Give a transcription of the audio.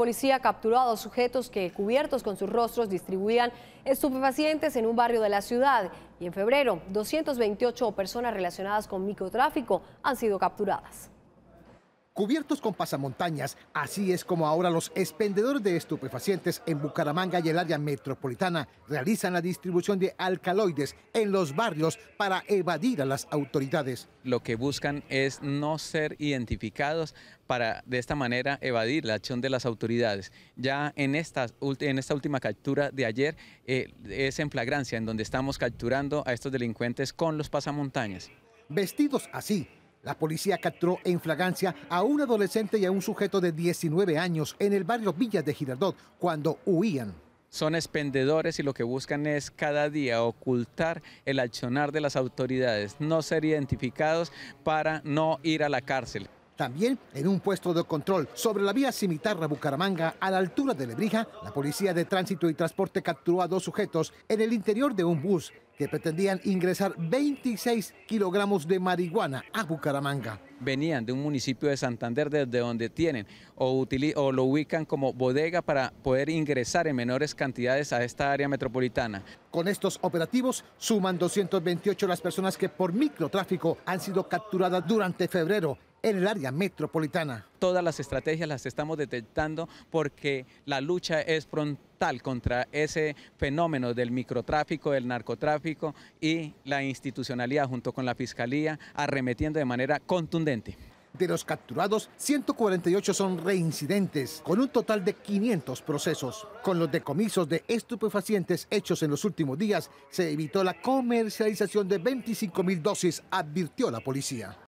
policía capturó a dos sujetos que, cubiertos con sus rostros, distribuían estupefacientes en un barrio de la ciudad. Y en febrero, 228 personas relacionadas con microtráfico han sido capturadas cubiertos con pasamontañas. Así es como ahora los expendedores de estupefacientes en Bucaramanga y el área metropolitana realizan la distribución de alcaloides en los barrios para evadir a las autoridades. Lo que buscan es no ser identificados para de esta manera evadir la acción de las autoridades. Ya en esta, última captura de ayer eh, es en flagrancia en donde estamos capturando a estos delincuentes con los pasamontañas. Vestidos así, la policía capturó en flagrancia a un adolescente y a un sujeto de 19 años en el barrio Villas de Girardot cuando huían son expendedores y lo que buscan es cada día ocultar el accionar de las autoridades, no ser identificados para no ir a la cárcel. También en un puesto de control sobre la vía Cimitarra-Bucaramanga, a la altura de Lebrija, la Policía de Tránsito y Transporte capturó a dos sujetos en el interior de un bus que pretendían ingresar 26 kilogramos de marihuana a Bucaramanga. Venían de un municipio de Santander desde donde tienen o, o, lo ubican como bodega para poder ingresar en menores cantidades a esta área metropolitana. Con estos operativos suman 228 las personas que por microtráfico han sido capturadas durante febrero en el área metropolitana. Todas las estrategias las estamos detectando porque la lucha es frontal contra ese fenómeno del microtráfico, del narcotráfico y la institucionalidad junto con la Fiscalía arremetiendo de manera contundente. De los capturados, 148 son reincidentes, con un total de 500 procesos. Con los decomisos de estupefacientes hechos en los últimos días, se evitó la comercialización de 25 mil dosis, advirtió la policía.